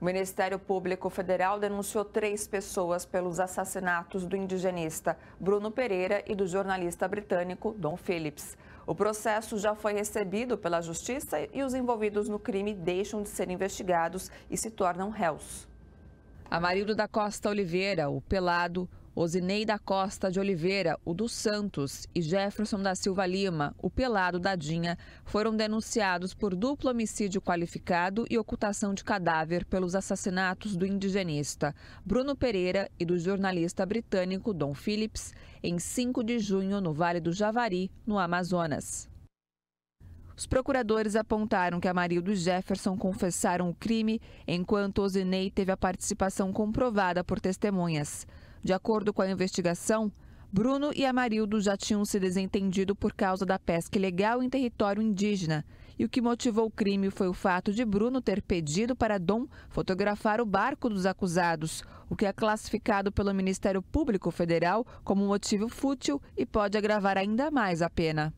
O Ministério Público Federal denunciou três pessoas pelos assassinatos do indigenista Bruno Pereira e do jornalista britânico Dom Phillips. O processo já foi recebido pela Justiça e os envolvidos no crime deixam de ser investigados e se tornam réus. Amarildo da Costa Oliveira, o Pelado, Osinei da Costa de Oliveira, o dos Santos, e Jefferson da Silva Lima, o pelado da Dinha, foram denunciados por duplo homicídio qualificado e ocultação de cadáver pelos assassinatos do indigenista Bruno Pereira e do jornalista britânico Don Phillips em 5 de junho no Vale do Javari, no Amazonas. Os procuradores apontaram que Amarildo e Jefferson confessaram o crime, enquanto Osinei teve a participação comprovada por testemunhas. De acordo com a investigação, Bruno e Amarildo já tinham se desentendido por causa da pesca ilegal em território indígena. E o que motivou o crime foi o fato de Bruno ter pedido para Dom fotografar o barco dos acusados, o que é classificado pelo Ministério Público Federal como motivo fútil e pode agravar ainda mais a pena.